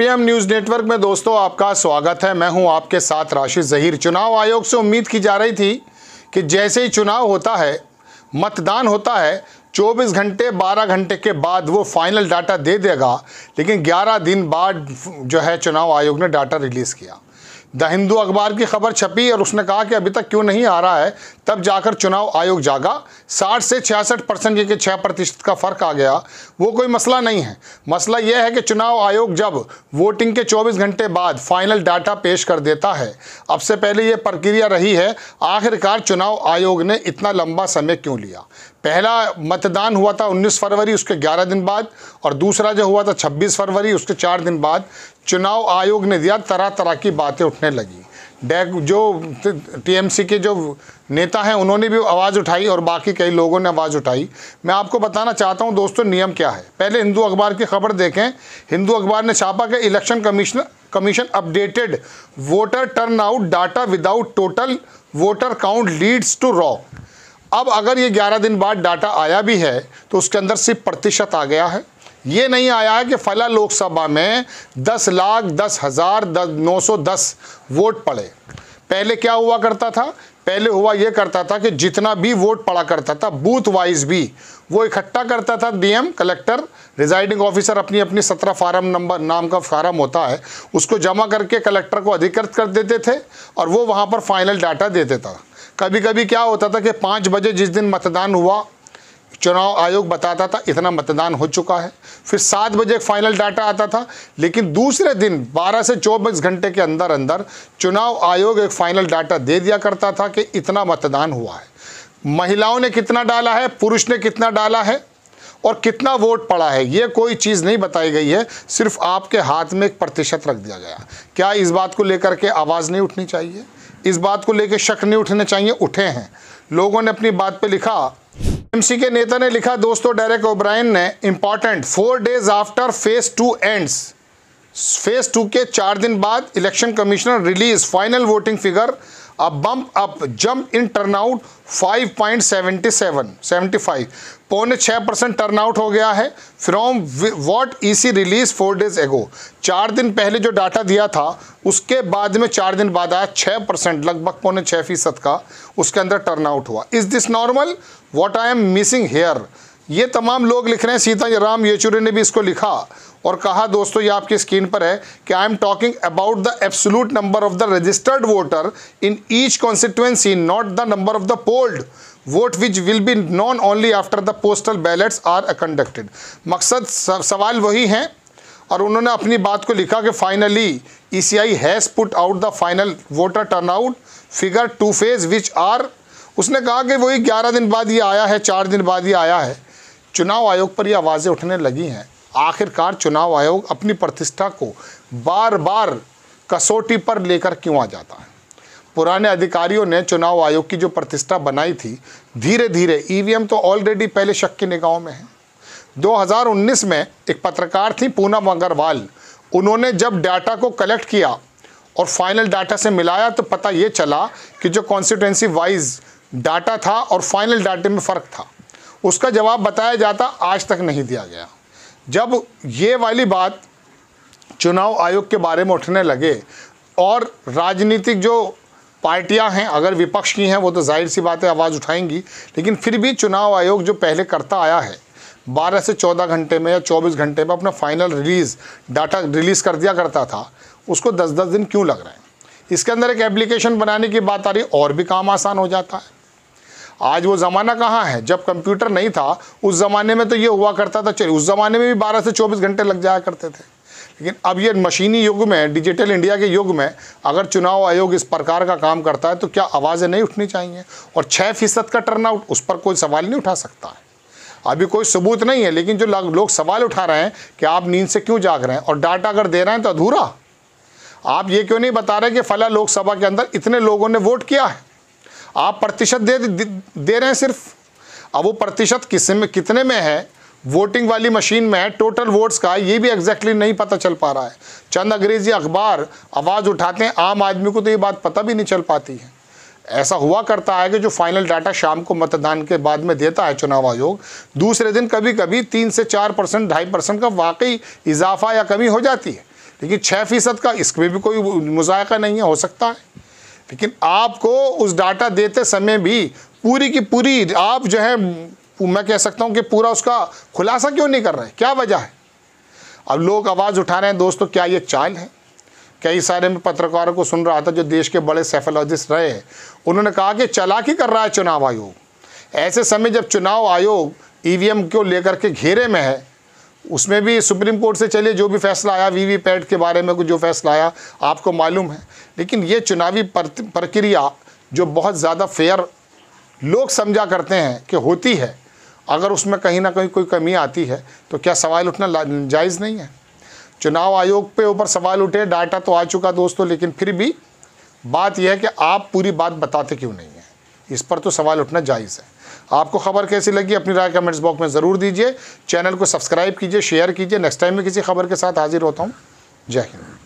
PM news network में दोस्तों आपका स्वागत है मैं हूं आपके साथ राशिद जहीर चुनाव आयोग से उम्मीद की जा रही थी कि जैसे ही चुनाव होता है मतदान होता है 24 घंटे 12 घंटे के बाद वो फाइनल डाटा दे देगा लेकिन 11 दिन बाद जो है चुनाव आयोग ने डाटा रिलीज़ किया द हिंदू अखबार की खबर छपी और उसने कहा कि अभी तक क्यों नहीं आ रहा है तब जाकर चुनाव आयोग जागा 60 से 66 परसेंट यानी कि छः प्रतिशत का फर्क आ गया वो कोई मसला नहीं है मसला यह है कि चुनाव आयोग जब वोटिंग के 24 घंटे बाद फाइनल डाटा पेश कर देता है अब से पहले ये प्रक्रिया रही है आखिरकार चुनाव आयोग ने इतना लंबा समय क्यों लिया पहला मतदान हुआ था 19 फरवरी उसके 11 दिन बाद और दूसरा जो हुआ था 26 फरवरी उसके चार दिन बाद चुनाव आयोग ने दिया तरह तरह की बातें उठने लगी डेक जो टीएमसी के जो नेता हैं उन्होंने भी आवाज़ उठाई और बाकी कई लोगों ने आवाज़ उठाई मैं आपको बताना चाहता हूं दोस्तों नियम क्या है पहले हिंदू अखबार की खबर देखें हिंदू अखबार ने छापा कि election commission commission updated voter turnout data without total voter count leads to raw अब अगर ये 11 दिन बाद डाटा आया भी है तो उसके अंदर सिर्फ प्रतिशत आ गया है ये नहीं आया है कि फला लोकसभा में दस लाख दस हज़ार नौ सौ दस वोट पड़े पहले क्या हुआ करता था पहले हुआ ये करता था कि जितना भी वोट पड़ा करता था बूथ वाइज भी वो इकट्ठा करता था डीएम कलेक्टर रिजाइडिंग ऑफिसर अपनी अपनी सत्रह फार्म नंबर नाम का फार्म होता है उसको जमा करके कलेक्टर को अधिकृत कर देते थे और वो वहाँ पर फाइनल डाटा देते था कभी कभी क्या होता था कि पाँच बजे जिस दिन मतदान हुआ चुनाव आयोग बताता था इतना मतदान हो चुका है फिर सात बजे एक फाइनल डाटा आता था लेकिन दूसरे दिन 12 से 24 घंटे के अंदर अंदर चुनाव आयोग एक फाइनल डाटा दे दिया करता था कि इतना मतदान हुआ है महिलाओं ने कितना डाला है पुरुष ने कितना डाला है और कितना वोट पड़ा है ये कोई चीज़ नहीं बताई गई है सिर्फ आपके हाथ में एक प्रतिशत रख दिया गया क्या इस बात को लेकर के आवाज़ नहीं उठनी चाहिए इस बात को लेकर शक नहीं उठने चाहिए उठे हैं लोगों ने अपनी बात पे लिखा एमसी के नेता ने लिखा दोस्तों डायरेक्ट ओब्रायन ने important four days after phase two ends phase two के चार दिन बाद election commissioner release final voting figure a bump up jump in turnout 5.77 75 पौने छः परसेंट टर्नआउट हो गया है from what EC release four days ago चार दिन पहले जो डाटा दिया था उसके बाद में चार दिन बाद आया छः परसेंट लगभग पौने छः फीसद का उसके अंदर टर्नआउट हुआ is this normal what I am missing here ये तमाम लोग लिख रहे हैं सीता राम येचुरी ने भी इसको लिखा और कहा दोस्तों ये आपकी स्क्रीन पर है कि I am talking about the absolute number of the registered voter in each constituency not the number of the polled vote which will be known only after the postal ballots are conducted मकसद सवाल वही हैं और उन्होंने अपनी बात को लिखा कि finally E C I has put out the final voter turnout figure two phase which are उसने कहा कि वही ग्यारह दिन बाद ये आया है चार दिन बाद ये आया है चुनाव आयोग पर ये आवाज़ें उठने लगी हैं आखिरकार चुनाव आयोग अपनी प्रतिष्ठा को बार बार कसौटी पर लेकर क्यों आ जाता है पुराने अधिकारियों ने चुनाव आयोग की जो प्रतिष्ठा बनाई थी धीरे धीरे ईवीएम तो ऑलरेडी पहले शक की निगाहों में है 2019 में एक पत्रकार थी पूनम अग्रवाल उन्होंने जब डाटा को कलेक्ट किया और फाइनल डाटा से मिलाया तो पता ये चला कि जो कॉन्स्टिट्यूंसी वाइज डाटा था और फाइनल डाटे में फ़र्क था उसका जवाब बताया जाता आज तक नहीं दिया गया जब ये वाली बात चुनाव आयोग के बारे में उठने लगे और राजनीतिक जो पार्टियां हैं अगर विपक्ष की हैं वो तो जाहिर सी बात है आवाज़ उठाएंगी लेकिन फिर भी चुनाव आयोग जो पहले करता आया है 12 से 14 घंटे में या 24 घंटे में अपना फाइनल रिलीज़ डाटा रिलीज़ कर दिया करता था उसको 10-10 दिन क्यों लग रहे हैं इसके अंदर एक एप्लीकेशन बनाने की बात आ रही और भी काम आसान हो जाता है आज वो ज़माना कहाँ है जब कंप्यूटर नहीं था उस ज़माने में तो ये हुआ करता था चलिए उस ज़माने में भी बारह से चौबीस घंटे लग जाया करते थे लेकिन अब ये मशीनी युग में डिजिटल इंडिया के युग में अगर चुनाव आयोग इस प्रकार का काम करता है तो क्या आवाज़ें नहीं उठनी चाहिए और छः फीसद का टर्न आउट उस पर कोई सवाल नहीं उठा सकता है अभी कोई सबूत नहीं है लेकिन जो लोग सवाल उठा रहे हैं कि आप नींद से क्यों जाग रहे हैं और डाटा अगर दे रहे हैं तो अधूरा आप ये क्यों नहीं बता रहे कि फला लोकसभा के अंदर इतने लोगों ने वोट किया है आप प्रतिशत दे दे रहे हैं सिर्फ अब वो प्रतिशत किस में कितने में है वोटिंग वाली मशीन में है टोटल वोट्स का ये भी एग्जैक्टली exactly नहीं पता चल पा रहा है चंद अंग्रेजी अखबार आवाज़ उठाते हैं आम आदमी को तो ये बात पता भी नहीं चल पाती है ऐसा हुआ करता है कि जो फाइनल डाटा शाम को मतदान के बाद में देता है चुनाव आयोग दूसरे दिन कभी कभी तीन से चार परसेंट ढाई परसेंट का वाकई इजाफा या कमी हो जाती है लेकिन छः फीसद का इसमें भी कोई मुजायका नहीं है हो सकता है लेकिन आपको उस डाटा देते समय भी पूरी की पूरी आप जो है मैं कह सकता हूँ कि पूरा उसका खुलासा क्यों नहीं कर रहे क्या वजह है अब लोग आवाज़ उठा रहे हैं दोस्तों क्या ये चाल है कई सारे में पत्रकारों को सुन रहा था जो देश के बड़े सेफोलॉजिस्ट रहे हैं उन्होंने कहा कि चलाकी कर रहा है चुनाव आयोग ऐसे समय जब चुनाव आयोग ई e को लेकर के घेरे में है उसमें भी सुप्रीम कोर्ट से चलिए जो भी फैसला आया वी वी के बारे में जो फैसला आया आपको मालूम है लेकिन ये चुनावी प्रक्रिया जो बहुत ज़्यादा फेयर लोग समझा करते हैं कि होती है अगर उसमें कहीं ना कहीं कोई कमी आती है तो क्या सवाल उठना जायज़ नहीं है चुनाव आयोग पे ऊपर सवाल उठे डाटा तो आ चुका दोस्तों लेकिन फिर भी बात यह है कि आप पूरी बात बताते क्यों नहीं हैं इस पर तो सवाल उठना जायज़ है आपको खबर कैसी लगी अपनी राय कमेंट्स बॉक्स में ज़रूर दीजिए चैनल को सब्सक्राइब कीजिए शेयर कीजिए नेक्स्ट टाइम में किसी खबर के साथ हाजिर होता हूँ जय हिंद